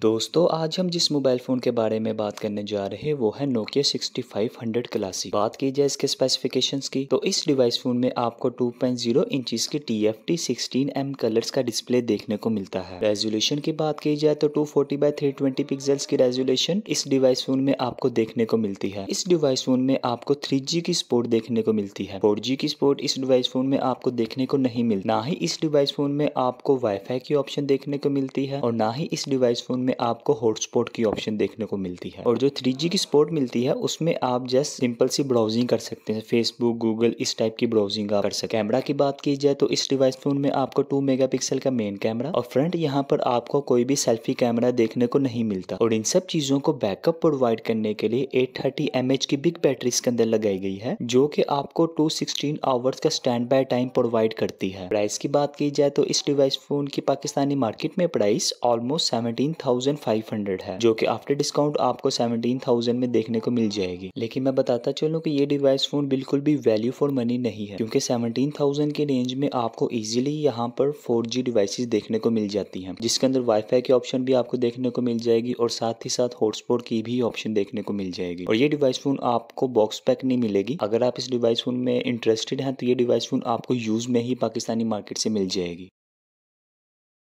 दोस्तों आज हम जिस मोबाइल फ़ोन के बारे में बात करने जा रहे हैं वो है नोकिया 6500 क्लासिक बात की जाए इसके स्पेसिफिकेशंस की तो इस डिवाइस फ़ोन में आपको 2.0 इंचेस के सिक्सटीन एम कलर्स का डिस्प्ले देखने को मिलता है रेजोल्यूशन की बात की जाए तो 240 forty by three twenty pixels की रेजोल्यूशन इस डिवाइस फ़ोन में आपको देखने को मिलती है इस डिवाइस फ़ोन में आपको थ्री की स्पोर्ट देखने को मिलती है फोर की स्पोर्ट इस डिवाइस फ़ोन में आपको देखने को नहीं मिलती ना ही इस डिवाइस फ़ोन में आपको फाई की ऑप्शन देखने को मिलती है और ना ही इस डिवाइस फ़ोन में आपको हॉटस्पॉट की ऑप्शन देखने को मिलती है और जो 3G की स्पॉट मिलती है उसमें आप जस्ट सिंपल सी ब्राउजिंग कर सकते हैं फेसबुक गूगल इस टाइप की ब्राउजिंग आप कर सकते कैमरा की बात की जाए तो इस डिवाइस फोन में आपको टू मेगा का मेन कैमरा और फ्रंट यहाँ पर आपको कोई भी सेल्फी कैमरा देखने को नहीं मिलता और इन सब चीजों को बैकअप प्रोवाइड करने के लिए एट थर्टी की बिग बैटरी इसके अंदर लगाई गई है जो की आपको टू सिक्सटीन आवर्स का स्टैंड बाय टाइम प्रोवाइड करती है प्राइस की बात की जाए तो इस डिवाइस फोन की पाकिस्तानी मार्केट में price almost seventeen thousand five hundred है जो कि आफ्टर डिस्काउंट आपको सेवनटीन में देखने को मिल जाएगी लेकिन मैं बताता चलूँ कि ये डिवाइस फोन बिल्कुल भी वैल्यू फॉर मनी नहीं है क्योंकि सेवनटीन थाउजेंड के रेंज में आपको इजिली यहाँ पर फोर जी डिवाइसेस देखने को मिल जाती हैं जिसके अंदर वाईफाई के ऑप्शन भी आपको देखने को मिल जाएगी और साथ ही साथ हॉटस्पॉट की भी ऑप्शन देखने को मिल जाएगी और ये डिवाइस फोन आपको बॉक्स पैक नहीं मिलेगी अगर आप इस डिवाइस फोन में इंटरेस्टेड हैं तो ये डिवाइस फोन आपको यूज में ही पाकिस्तानी मार्केट से मिल जाएगी